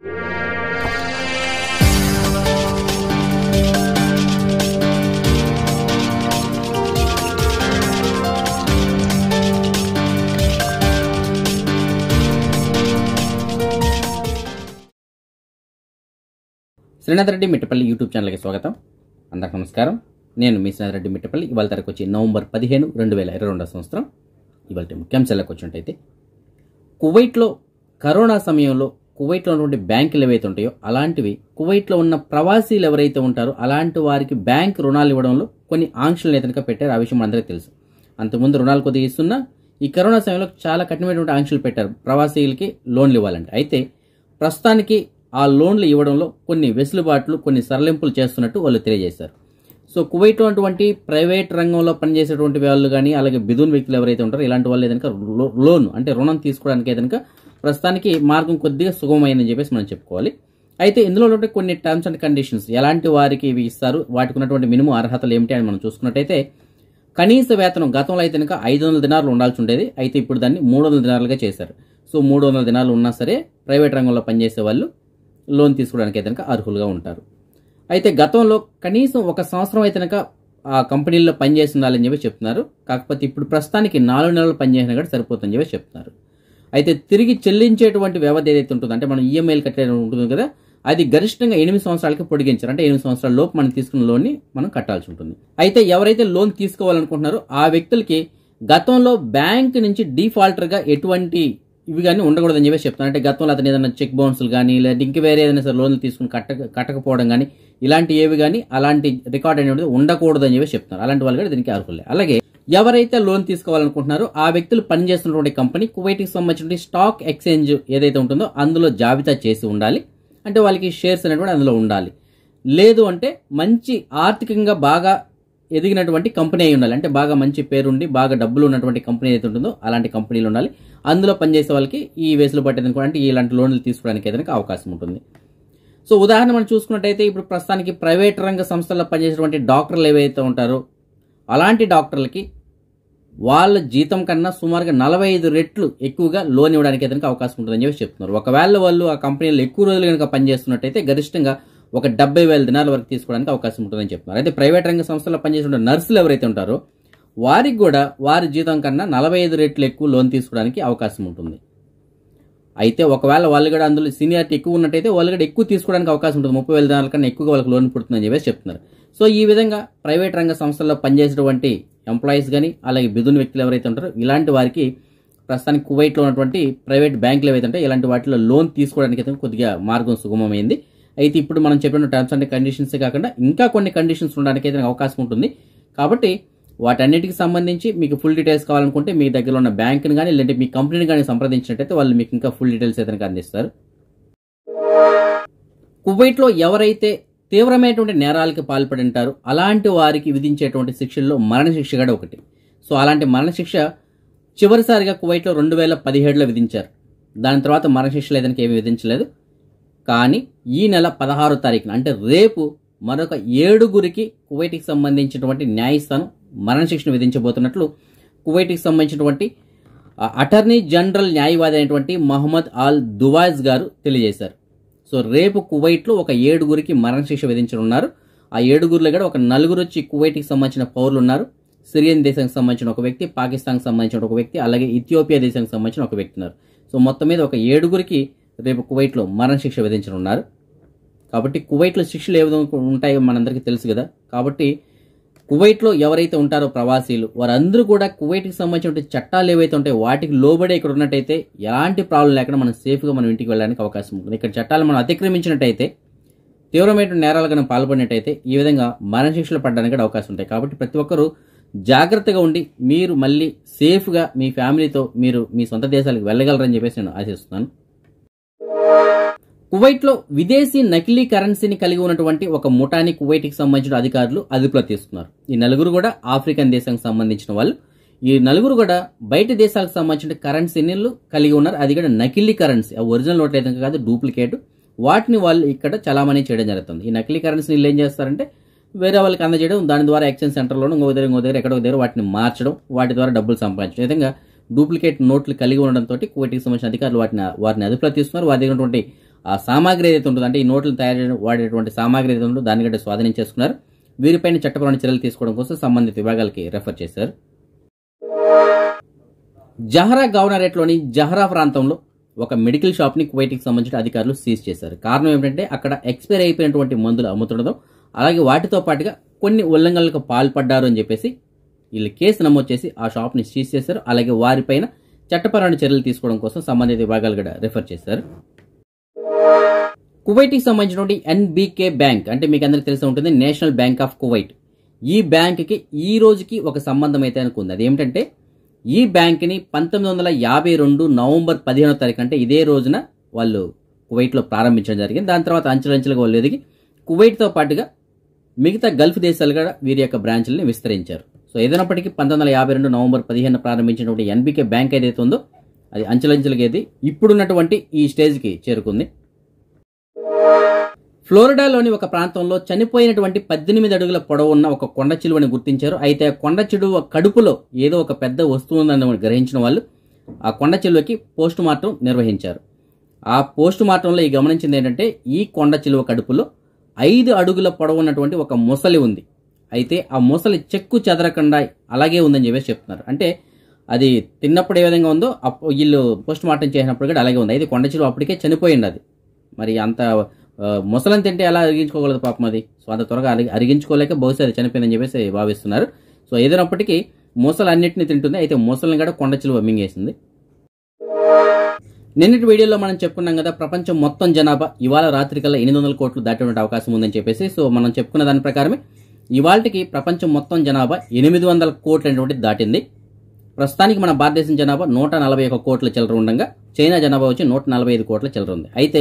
Srinath Reddy Mittapalli YouTube ఛానల్కి స్వాగతం అందరికి నమస్కారం నేను మీ శ్రీనాథ్ రెడ్డి మిట్టపల్లి ఇవాళ తరకు వచ్చి నవంబర్ పదిహేను రెండు వేల ఇరవై రెండో సంవత్సరం ఇవాళ ముఖ్యాంశాలకు వచ్చినట్టయితే కువైట్లో కరోనా సమయంలో కువైట్లో ఉన్నటువంటి బ్యాంకులు ఏవైతే ఉంటాయో అలాంటివి కువైట్లో ఉన్న ప్రవాసీలు ఎవరైతే ఉంటారో అలాంటి వారికి బ్యాంక్ రుణాలు ఇవ్వడంలో కొన్ని ఆంక్షలు అయితే పెట్టారు ఆ విషయం అందరికీ తెలుసు అంతకుముందు రుణాలు కొద్దిగా ఇస్తున్నా ఈ కరోనా సమయంలో చాలా కఠినమైనటువంటి ఆంక్షలు పెట్టారు ప్రవాసీలకి లోన్లు ఇవ్వాలంటే అయితే ప్రస్తుతానికి ఆ లోన్లు ఇవ్వడంలో కొన్ని వెసులుబాట్లు కొన్ని సరళింపులు చేస్తున్నట్టు వాళ్ళు తెలియజేశారు సో కువైట్ అటువంటి ప్రైవేట్ రంగంలో పనిచేసేటువంటి వాళ్ళు కానీ అలాగే బిదున్ వ్యక్తులు ఎవరైతే ఉంటారో ఇలాంటి వాళ్ళు ఏదైనా లోన్ అంటే రుణం తీసుకోవడానికి ఏదైనా ప్రస్తుతానికి మార్గం కొద్దిగా సుగమమైందని చెప్పేసి మనం చెప్పుకోవాలి అయితే ఇందులో కొన్ని టర్మ్స్ అండ్ కండిషన్స్ ఎలాంటి వారికి ఇవి ఇస్తారు వాటికి ఉన్నటువంటి మినిమం అర్హతలు ఏమిటి అని మనం చూసుకున్నట్టయితే కనీస వేతనం గతంలో అయితే కనుక ఐదు వందల దినాలు ఉండాల్సి ఉండేది అయితే ఇప్పుడు దాన్ని మూడు వందల దినాలుగా చేశారు సో మూడు వందల దినాలు ఉన్నా సరే ప్రైవేట్ రంగంలో పనిచేసే వాళ్ళు లోన్ తీసుకోవడానికి అయితే కనుక అర్హులుగా ఉంటారు అయితే గతంలో కనీసం ఒక సంవత్సరం అయితే కనుక ఆ కంపెనీల్లో పనిచేసి ఉండాలని చెప్పి చెప్తున్నారు కాకపోతే ఇప్పుడు ప్రస్తుతానికి నాలుగు నెలలు పనిచేసినా కూడా సరిపోతుందని చెప్పి చెప్తున్నారు అయితే తిరిగి చెల్లించేటువంటి వ్యవధి ఏదైతే ఉంటుందో అంటే మనం ఈఎంఐలు e కట్టే ఉంటుంది కదా అది గరిష్టంగా ఎనిమిది సంవత్సరాలకి పొడిగించారు అంటే ఎనిమిది సంవత్సరాల లోపు మనం తీసుకున్న లోన్ని మనం కట్టాల్సి ఉంటుంది అయితే ఎవరైతే లోన్ తీసుకోవాలనుకుంటున్నారో ఆ వ్యక్తులకి గతంలో బ్యాంక్ నుంచి డిఫాల్టర్గా ఎటువంటి ఇవి కానీ ఉండకూడదని చెప్పేసి చెప్తాను అంటే గతంలో అతను ఏదైనా చెక్ బౌన్స్లు కానీ లేదా ఇంక వేరే ఏదైనా సరే లోన్లు తీసుకుని కట్ట కట్టకపోవడం కానీ ఇలాంటి ఏవి కానీ అలాంటి రికార్డ్ అనేది ఉండకూడదని చెప్పేసి చెప్తున్నారు అలాంటి వాళ్ళు కూడా దీనికి అర్హులే అలాగే ఎవరైతే లోన్ తీసుకోవాలనుకుంటున్నారో ఆ వ్యక్తులు పనిచేస్తున్నటువంటి కంపెనీ కువైట్కి సంబంధించిన స్టాక్ ఎక్స్చేంజ్ ఏదైతే ఉంటుందో అందులో జాబితా చేసి ఉండాలి అంటే వాళ్ళకి షేర్స్ అనేటువంటి అందులో ఉండాలి లేదు అంటే మంచి ఆర్థికంగా బాగా ఎదిగినటువంటి కంపెనీ అయి ఉండాలి అంటే బాగా మంచి పేరుండి బాగా డబ్బులు ఉన్నటువంటి కంపెనీ ఏదైతే ఉంటుందో అలాంటి కంపెనీలు ఉండాలి అందులో పనిచేసే వాళ్ళకి ఈ వేసులు పట్టేది అంటే ఇలాంటి లోన్లు తీసుకోవడానికి ఏదైనా అవకాశం ఉంటుంది సో ఉదాహరణ మనం చూసుకున్నట్టయితే ఇప్పుడు ప్రస్తుతానికి ప్రైవేట్ రంగ సంస్థల్లో పనిచేసేటువంటి డాక్టర్లు ఏవైతే ఉంటారో అలాంటి డాక్టర్లకి వాళ్ళ జీతం కన్నా సుమారుగా నలభై ఐదు రెట్లు ఎక్కువగా లోన్ ఇవ్వడానికి అతనికి అవకాశం ఉంటుందని చెప్పి చెప్తున్నారు ఒకవేళ వాళ్ళు ఆ కంపెనీలో ఎక్కువ రోజులు కనుక పనిచేస్తున్నట్టయితే గరిష్టంగా ఒక డెబ్బై వేల దినాల వరకు తీసుకోవడానికి అవకాశం ఉంటుందని చెప్తున్నారు అయితే ప్రైవేట్ రంగ సంస్థలో పనిచేసిన నర్సులు ఎవరైతే ఉంటారో వారికి కూడా వారి జీతం కన్నా నలభై ఐదు రెట్లు ఎక్కువ లోన్ తీసుకోవడానికి అవకాశం ఉంటుంది అయితే ఒకవేళ వాళ్ళు కూడా అందులో సీనియారిటీ ఎక్కువ ఉన్నట్టయితే వాళ్ళు కూడా ఎక్కువ తీసుకోవడానికి అవకాశం ఉంటుంది ముప్పై వేల దినాల కన్నా ఎక్కువగా వాళ్ళకి లోన్ పుడుతుందని చెప్పేసి చెప్తున్నారు సో ఈ విధంగా ప్రైవేట్ రంగ సంస్థల్లో పనిచేసేటువంటి ఎంప్లాయీస్ కానీ అలాగే బిదున్ వ్యక్తులు ఎవరైతే ఉంటారో ఇలాంటి వారికి ప్రస్తుతానికి కువైట్లో ఉన్నటువంటి ప్రైవేట్ బ్యాంకులు ఏవైతే ఉంటాయి ఇలాంటి వాటిలో లోన్ తీసుకోవడానికి అయితే కొద్దిగా మార్గం సుగమమైంది అయితే ఇప్పుడు మనం చెప్పిన టర్మ్స్ అండ్ కండిషన్స్ కాకుండా ఇంకా కొన్ని కండిషన్స్ ఉండడానికి అయితే అవకాశం ఉంటుంది కాబట్టి వాటన్నిటికి సంబంధించి మీకు ఫుల్ డీటెయిల్స్ కావాలనుకుంటే మీ దగ్గర ఉన్న బ్యాంకుని కానీ లేదంటే మీ కంపెనీని కానీ సంప్రదించినట్టయితే వాళ్ళు మీకు ఇంకా ఫుల్ డీటెయిల్స్ అయితే అందిస్తారు కువైట్లో ఎవరైతే తీవ్రమైనటువంటి నేరాలకి పాల్పడి ఉంటారు అలాంటి వారికి విధించేటువంటి శిక్షల్లో మరణశిక్ష కూడా ఒకటి సో అలాంటి మరణశిక్ష చివరిసారిగా కువైట్లో రెండు వేల పదిహేడులో విధించారు దాని తర్వాత మరణశిక్ష లేదానికి ఏమీ విధించలేదు కానీ ఈ నెల పదహారో తారీఖున అంటే రేపు మరొక ఏడుగురికి కువైట్కి సంబంధించినటువంటి న్యాయస్థానం మరణశిక్షను విధించబోతున్నట్లు కువైట్కి సంబంధించినటువంటి అటర్నీ జనరల్ న్యాయవాది అయినటువంటి మహమ్మద్ ఆల్ దువాజ్ గారు తెలియజేశారు సో రేపు కువైట్లో ఒక ఏడుగురికి మరణశిక్ష విధించనున్నారు ఆ ఏడుగురిలో కూడా ఒక నలుగురు వచ్చి కువైట్కి సంబంధించిన పౌరులు ఉన్నారు సిరియన్ దేశానికి సంబంధించిన ఒక వ్యక్తి పాకిస్తాన్కి సంబంధించిన ఒక వ్యక్తి అలాగే ఇథియోపియా దేశానికి సంబంధించిన ఒక వ్యక్తి ఉన్నారు సో మొత్తం మీద ఒక ఏడుగురికి రేపు కువైట్లో మరణశిక్ష విధించనున్నారు కాబట్టి కువైట్లో శిక్షలు ఏ విధంగా ఉంటాయో మనందరికీ తెలుసు కదా కాబట్టి కువైట్లో ఎవరైతే ఉంటారో ప్రవాసీలు వారందరూ కూడా కువైట్కి సంబంధించిన చట్టాలు ఏవైతే ఉంటాయో వాటికి లోబడి ఇక్కడ ఉన్నట్టయితే ఎలాంటి ప్రాబ్లం లేకుండా మనం సేఫ్గా మనం ఇంటికి వెళ్ళడానికి అవకాశం ఉంటుంది ఇక్కడ చట్టాలు మనం అతిక్రమించినట్టయితే తీవ్రమైన నేరాలకు మనం పాల్పడినట్టయితే ఈ విధంగా మరణశిక్షలు పడడానికి అవకాశం ఉంటాయి కాబట్టి ప్రతి ఒక్కరూ జాగ్రత్తగా ఉండి మీరు మళ్ళీ సేఫ్గా మీ ఫ్యామిలీతో మీరు మీ సొంత దేశాలకు వెళ్ళగలరని చెప్పేసి నేను ఆశిస్తున్నాను కువైట్లో విదేశీ నకిలీ కరెన్సీని కలిగి ఉన్నటువంటి ఒక ముఠాని కువైట్కి సంబంధించిన అధికారులు అదుపులో తీసుకున్నారు ఈ నలుగురు కూడా ఆఫ్రికన్ దేశానికి సంబంధించిన వాళ్ళు ఈ నలుగురు కూడా బయట దేశాలకు సంబంధించిన కరెన్సీని కలిగి ఉన్నారు అది కూడా నకిలీ కరెన్సీ ఆ ఒరిజినల్ నోట్ అయితే కాదు డూప్లికేట్ వాటిని వాళ్ళు ఇక్కడ చలామణి చేయడం జరుగుతుంది ఈ నకిలీ కరెన్సీని ఏం చేస్తారంటే వేరే వాళ్ళకి అందజేయడం దాని ద్వారా ఎక్స్చేంజ్ సెంటర్లోనూ ఇంకో దగ్గర ఇంకో దగ్గర ఎక్కడో దగ్గర వాటిని మార్చడం వాటి ద్వారా డబ్బులు సంపాదించడం విధంగా డూప్లికేట్ నోట్లు కలిగి ఉండడంతో కోటికి సంబంధించిన అధికారులు వాటిని వారిని అదుపులో తీసుకున్నారు వారి దగ్గర ఆ సామాగ్రి ఏదైతే ఉంటుందో అంటే ఈ నోట్లు తయారు వాడేటువంటి సామాగ్రి ఏదైతే ఉందో దాన్ని కూడా స్వాధీనం చేసుకున్నారు వీరిపైన చట్టపరమైన చర్యలు తీసుకోవడం కోసం సంబంధిత విభాగాలకి రెఫర్ చేశారు జహరా గవర్నరేట్లోని జహరా ప్రాంతంలో ఒక మెడికల్ షాప్ని కువైట్కి సంబంధించిన అధికారులు సీజ్ చేశారు కారణం ఏమిటంటే అక్కడ ఎక్స్పైర్ అయిపోయినటువంటి మందులు అమ్ముతుండడం అలాగే వాటితో పాటుగా కొన్ని ఉల్లంఘనలకు పాల్పడ్డారు అని చెప్పేసి వీళ్ళు కేసు నమోదు చేసి ఆ షాప్ని సీజ్ చేశారు అలాగే వారిపైన చట్టపరమైన చర్యలు తీసుకోవడం కోసం సంబంధిత విభాగాలు కూడా రిఫర్ చేశారు కువైట్కి సంబంధించినటువంటి ఎన్బీకే బ్యాంక్ అంటే మీకు అందరికీ తెలిసి ఉంటుంది నేషనల్ బ్యాంక్ ఆఫ్ కువైట్ ఈ బ్యాంక్కి ఈ రోజుకి ఒక సంబంధం అయితే అనుకుంది అది ఏమిటంటే ఈ బ్యాంక్ని పంతొమ్మిది వందల యాభై రెండు నవంబర్ పదిహేనో తారీఖు అంటే ఇదే రోజున వాళ్ళు కువైట్లో ప్రారంభించడం జరిగింది దాని తర్వాత అంచెలంచెలుగా వాళ్ళు ఎదిగి కువైట్తో పాటుగా మిగతా గల్ఫ్ దేశాలు కూడా వీరి యొక్క బ్రాంచ్లను విస్తరించారు సో ఏదైనప్పటికీ పంతొమ్మిది వందల యాభై రెండు నవంబర్ పదిహేను ప్రారంభించినటువంటి ఎన్బికే బ్యాంక్ ఏదైతే ఉందో అది అంచెలంచెలుగా ఏది ఇప్పుడున్నటువంటి ఈ స్టేజ్కి చేరుకుంది ఫ్లోరిడాలోని ఒక ప్రాంతంలో చనిపోయినటువంటి పద్దెనిమిది అడుగుల పొడవు ఉన్న ఒక కొండ చిలువని గుర్తించారు అయితే కొండ చిలువ కడుపులో ఏదో ఒక పెద్ద వస్తువు ఉందని గ్రహించిన వాళ్ళు ఆ కొండ చిలువకి పోస్ట్ మార్టం నిర్వహించారు ఆ పోస్ట్ మార్టంలో ఈ గమనించింది ఏంటంటే ఈ కొండ చిలువ కడుపులో ఐదు అడుగుల పొడవు ఉన్నటువంటి ఒక ముసలి ఉంది అయితే ఆ ముసలి చెక్కు చెదరకుండా అలాగే ఉందని చెప్పేసి చెప్తున్నారు అంటే అది తిన్నప్పుడు ఏ విధంగా ఉందో వీళ్ళు పోస్ట్ మార్టం చేసినప్పుడు కూడా అలాగే ఉంది అయితే కొండ చిలువ అప్పటికే చనిపోయింది అది మరి అంత ముసలం తింటే ఎలా అరిగించుకోగలదు పాపం అది సో అంత త్వరగా అరి అరిగించుకోలేక బహుశా అది చనిపోయిందని చెప్పేసి భావిస్తున్నారు సో ఏదైనప్పటికీ మూసలు అన్నింటినీ తింటుంది అయితే మూసలను కూడా కొండ చిలువ మింగేసింది నిన్నటి వీడియోలో మనం చెప్పుకున్నాం కదా ప్రపంచం మొత్తం జనాభా ఇవాళ కల్లా ఎనిమిది వందల కోట్లు దాటేటువంటి అవకాశం ఉందని చెప్పేసి సో మనం చెప్పుకున్న దాని ప్రకారమే ఇవాళకి ప్రపంచం మొత్తం జనాభా ఎనిమిది వందల కోట్లు దాటింది ప్రస్తుతానికి మన భారతదేశం జనాభా నూట నలభై ఒక కోట్ల చిల్లర ఉండగా చైనా జనాభా వచ్చి నూట నలభై ఐదు కోట్ల చిల్లర ఉంది అయితే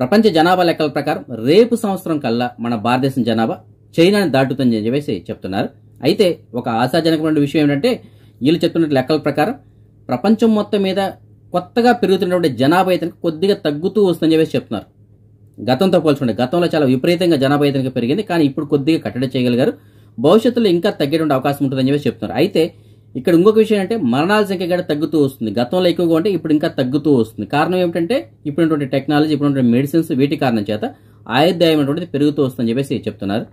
ప్రపంచ జనాభా లెక్కల ప్రకారం రేపు సంవత్సరం కల్లా మన భారతదేశం జనాభా చైనాని దాటుతుందని చెప్పేసి చెప్తున్నారు అయితే ఒక ఆశాజనకమైన విషయం ఏంటంటే వీళ్ళు చెప్తున్న లెక్కల ప్రకారం ప్రపంచం మొత్తం మీద కొత్తగా పెరుగుతున్నటువంటి జనాభా ఇతనికి కొద్దిగా తగ్గుతూ వస్తుందని చెప్పేసి చెప్తున్నారు గతంతో పోల్చుకుంటే గతంలో చాలా విపరీతంగా జనాభా ఇతనికి పెరిగింది కానీ ఇప్పుడు కొద్దిగా కట్టడి చేయగలిగారు భవిష్యత్తులో ఇంకా తగ్గేటువంటి అవకాశం ఉంటుందని చెప్పేసి చెప్తున్నారు అయితే ఇక్కడ ఇంకొక విషయం అంటే మరణాల సంఖ్య కూడా తగ్గుతూ వస్తుంది గతంలో ఎక్కువగా ఉంటే ఇప్పుడు ఇంకా తగ్గుతూ వస్తుంది కారణం ఏమిటంటే ఇప్పుడున్నటువంటి టెక్నాలజీ ఇప్పుడున్నటువంటి మెడిసిన్స్ వీటి కారణం చేత ఆయుర్దాయం పెరుగుతూ వస్తుందని చెప్పేసి చెప్తున్నారు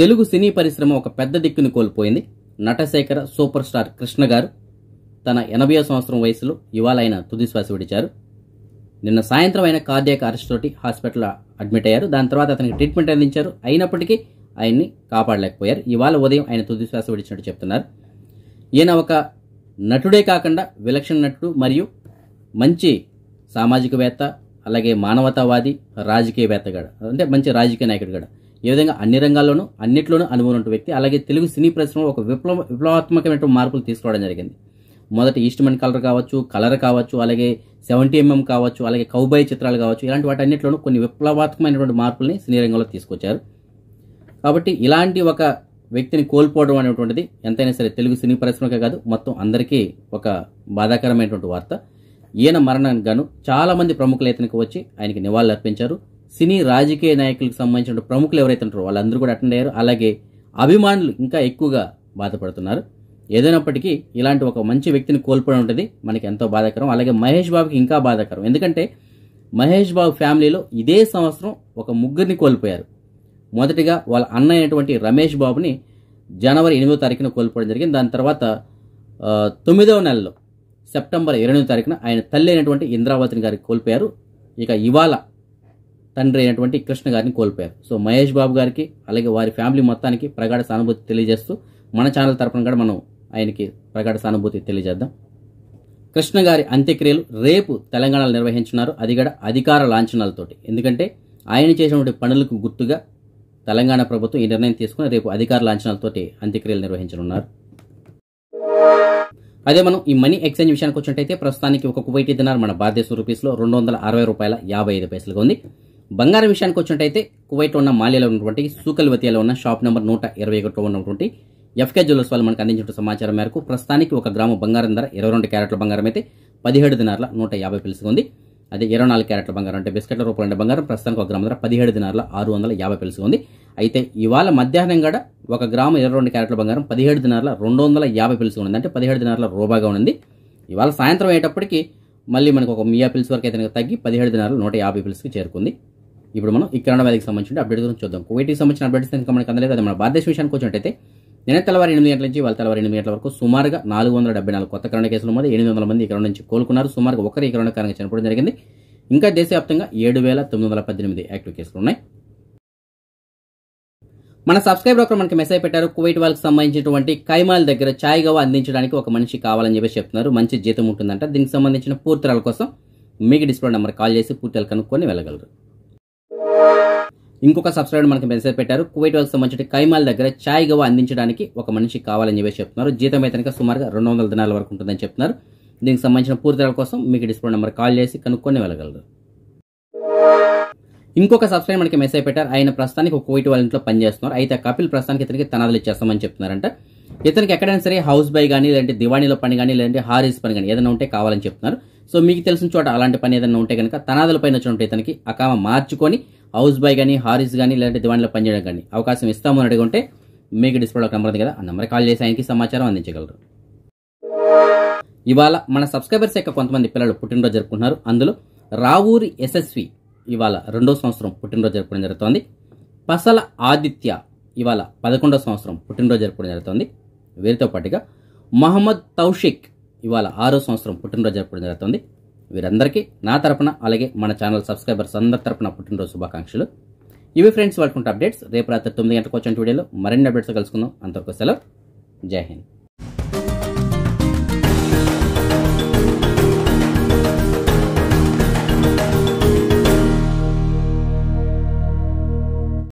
తెలుగు సినీ పరిశ్రమ ఒక పెద్ద దిక్కును కోల్పోయింది నటశేఖర సూపర్ స్టార్ కృష్ణ గారు తన ఎనభై సంవత్సరం వయసులో ఇవాళ ఆయన తుదిశ్వాస విడిచారు నిన్న సాయంత్రం ఆయన కార్డియాక్ అరెస్ట్ తోటి హాస్పిటల్లో అడ్మిట్ అయ్యారు దాని తర్వాత అతనికి ట్రీట్మెంట్ అందించారు అయినప్పటికీ ఆయన్ని కాపాడలేకపోయారు ఇవాళ ఉదయం ఆయన తుది శ్వాస విడిచినట్టు చెప్తున్నారు ఈయన ఒక నటుడే కాకుండా విలక్షణ నటుడు మరియు మంచి సామాజికవేత్త అలాగే మానవతావాది రాజకీయవేత్తగాడు అంటే మంచి రాజకీయ నాయకుడు కూడా ఏ విధంగా అన్ని రంగాల్లోనూ అన్నిట్లోనూ అనుభవం ఉన్న వ్యక్తి అలాగే తెలుగు సినీ పరిశ్రమ ఒక విప్లవ విప్లవాత్మకమైనటువంటి మార్పులు తీసుకోవడం జరిగింది మొదట ఈస్ట్మెంట్ కలర్ కావచ్చు కలర్ కావచ్చు అలాగే సెవెంటీ ఎంఎం కావచ్చు అలాగే కౌబాయ్ చిత్రాలు కావచ్చు ఇలాంటి వాటి అన్నింటిలోనూ కొన్ని విప్లవాత్మకమైనటువంటి మార్పుల్ని సినీ రంగంలో తీసుకొచ్చారు కాబట్టి ఇలాంటి ఒక వ్యక్తిని కోల్పోవడం అనేటువంటిది ఎంతైనా సరే తెలుగు సినీ పరిశ్రమకే కాదు మొత్తం అందరికీ ఒక బాధాకరమైనటువంటి వార్త ఈయన మరణానికి గాను చాలామంది ప్రముఖులు ఇతనికి వచ్చి ఆయనకి నివాళులు అర్పించారు సినీ రాజకీయ నాయకులకు సంబంధించిన ప్రముఖులు ఎవరైతే ఉంటారో వాళ్ళందరూ కూడా అటెండ్ అయ్యారు అలాగే అభిమానులు ఇంకా ఎక్కువగా బాధపడుతున్నారు ఏదైనప్పటికీ ఇలాంటి ఒక మంచి వ్యక్తిని కోల్పోవడం ఉంటుంది మనకి ఎంతో బాధాకరం అలాగే మహేష్ బాబుకి ఇంకా బాధాకరం ఎందుకంటే మహేష్ బాబు ఫ్యామిలీలో ఇదే సంవత్సరం ఒక ముగ్గురిని కోల్పోయారు మొదటిగా వాళ్ళ అన్న అయినటువంటి రమేష్ బాబుని జనవరి ఎనిమిదో తారీఖున కోల్పోవడం జరిగింది దాని తర్వాత తొమ్మిదవ నెలలో సెప్టెంబర్ ఇరవై తారీఖున ఆయన తల్లి అయినటువంటి ఇంద్రావతిని గారికి కోల్పోయారు ఇక ఇవాళ తండ్రి అయినటువంటి కృష్ణ గారిని కోల్పోయారు సో మహేష్ బాబు గారికి అలాగే వారి ఫ్యామిలీ మొత్తానికి ప్రగాఢ సానుభూతి తెలియజేస్తూ మన ఛానల్ తరపున కూడా మనం ఆయనకి ప్రగాఢ సానుభూతి తెలియజేద్దాం కృష్ణ గారి అంత్యక్రియలు రేపు తెలంగాణలో నిర్వహించినారు అది కూడా అధికార లాంఛనాలతోటి ఎందుకంటే ఆయన చేసినటువంటి పనులకు గుర్తుగా తెలంగాణ ప్రభుత్వం ఈ నిర్ణయం తీసుకుని రేపు అధికార లాంఛనాలతోటి అంత్యక్రియలు నిర్వహించనున్నారు అదే మనం ఈ మనీ ఎక్స్చేంజ్ విషయానికి వచ్చినట్టయితే ప్రస్తుతానికి ఒక కువైటీ దినార్ మన భారతదేశ రూపీస్లో రెండు వందల అరవై రూపాయల యాభై ఐదు పైసలుగా ఉంది బంగారం విషయానికి వచ్చినట్టయితే కువైట్ ఉన్న మాలియాలో ఉన్నటువంటి సూకల్వతియాలో ఉన్న షాప్ నెంబర్ నూట ఇరవై ఒకటిలో ఉన్నటువంటి ఎఫ్కే జ్యువెలర్స్ వాళ్ళు మనకు అందించిన సమాచారం మేరకు ప్రస్తుతానికి ఒక గ్రామ బంగారం ధర ఇరవై రెండు క్యారెట్ల బంగారం అయితే పదిహేడు దినార్ల నూట యాభై పిలుసుకుంది అదే ఇరవై నాలుగు క్యారెట్ల బంగారం అంటే బిస్కెట్ల రూపాయలు బంగారం ప్రస్తుతానికి ఒక గ్రామ ధర పదిహేడు దినారుల ఆరు వందల యాభై పెలుసు ఉంది అయితే ఇవాళ మధ్యాహ్నం కూడా ఒక గ్రాము ఇరవై రెండు క్యారెట్ల బంగారం పదిహేడు దినారుల రెండు వందల యాభై పెలుసు ఉంది అంటే పదిహేడు దినారుల రూపాగా ఉంది ఇవాళ సాయంత్రం అయ్యేటప్పటికి మళ్ళీ మనకు ఒక మియా పిల్స్ వరకు అయితే తగ్గి పదిహేడు దినాల నూట యాభై పిలుసుకి చేరుకుంది ఇప్పుడు మనం ఈ వ్యాధికి సంబంధించిన అప్డేట్ గురించి చూద్దాం కువైటీకి సంబంధించిన అప్డేట్స్ కనుక మనకు అందలేదు అది మన భారతదేశ విషయానికి వచ్చినట్టయితే నిన్న తెల్లవారు ఎనిమిది గంటల నుంచి వాళ్ళ తెల్లవారు ఎనిమిది గంటల వరకు సుమారుగా నాలుగు వందల డెబ్బై నాలుగు కొత్త కరోనా కేసులు మోది ఎనిమిది వందల మంది ఈ కరోనా నుంచి కోలుకున్నారు సుమారుగా ఒకరి ఈ కరోనా కారణంగా చనిపోవడం జరిగింది ఇంకా దేశవ్యాప్తంగా ఏడు వేల తొమ్మిది వందల పద్దెనిమిది యాక్టివ్ కేసులు ఉన్నాయి మన సబ్స్క్రైబర్ ఒకరు మనకి మెసేజ్ పెట్టారు కువైట్ వాళ్ళకి సంబంధించినటువంటి కైమాల్ దగ్గర ఛాయ్ అందించడానికి ఒక మనిషి కావాలని చెప్పేసి చెప్తున్నారు మంచి జీతం ఉంటుందంట దీనికి సంబంధించిన పూర్తిరాల కోసం మీకు డిస్ప్లే నెంబర్ కాల్ చేసి పూర్తిరాలు కనుక్కొని వెళ్ళగలరు ఇంకొక సబ్స్క్రైబర్ మనకి మెసేజ్ పెట్టారు కువైట్ వాళ్ళకి సంబంధించిన కైమాల్ దగ్గర ఛాయ్ గవా అందించడానికి ఒక మనిషి కావాలని చెప్పేసి చెప్తున్నారు జీతం అయితే సుమారుగా రెండు వందల దినాల వరకు ఉంటుందని చెప్తున్నారు దీనికి సంబంధించిన పూర్తి కోసం మీకు డిస్ప్లే నెంబర్ కాల్ చేసి కనుక్కొని వెళ్ళగలరు ఇంకొక సబ్స్క్రైబర్ మనకి మెసేజ్ పెట్టారు ఆయన ప్రస్తుతానికి ఒక కువైట్ వాళ్ళ ఇంట్లో పనిచేస్తున్నారు అయితే కపిల్ ప్రస్తుతానికి ఇతనికి తనాదులు ఇచ్చేస్తామని చెప్తున్నారంట ఇతనికి ఎక్కడైనా సరే హౌస్ బై కానీ లేదంటే దివాణిలో పని కానీ లేదంటే హారీస్ పని కానీ ఏదైనా ఉంటే కావాలని చెప్తున్నారు సో మీకు తెలిసిన చోట అలాంటి పని ఏదైనా ఉంటే కనుక తనాదుల పైన వచ్చినట్టు ఇతనికి కామ మార్చుకొని హౌస్ బాయ్ కానీ హారిస్ కానీ లేదంటే దివాణిలో పనిచేయడం కానీ అవకాశం ఇస్తాము అని అడుగుంటే మీకు డిస్ప్లేలో కనబడదు కదా ఆ నెంబర్ కాల్ చేసి ఆయనకి సమాచారం అందించగలరు ఇవాళ మన సబ్స్క్రైబర్స్ యొక్క కొంతమంది పిల్లలు పుట్టినరోజు జరుపుకుంటున్నారు అందులో రావూరి ఎస్ఎస్వి ఇవాళ రెండో సంవత్సరం పుట్టినరోజు జరుపుకోవడం జరుగుతోంది పసల ఆదిత్య ఇవాళ పదకొండో సంవత్సరం పుట్టినరోజు జరుపుకోవడం జరుగుతోంది వీరితో పాటుగా మహమ్మద్ తౌషిక్ ఇవాళ ఆరో సంవత్సరం పుట్టినరోజు జరుపుకోవడం జరుగుతుంది వీరందరికీ నా తరపున అలాగే మన ఛానల్ సబ్స్క్రైబర్స్ అందరి తరపున పుట్టినరోజు శుభాకాంక్షలు ఇవి ఫ్రెండ్స్ వాళ్ళకుంటే అప్డేట్స్ రేపు రాత్రి తొమ్మిది గంటలకు వచ్చిన వీడియోలో మరిన్ని అప్డేట్స్ కలుసుకుందాం అంతవరకు సెలవు జై హింద్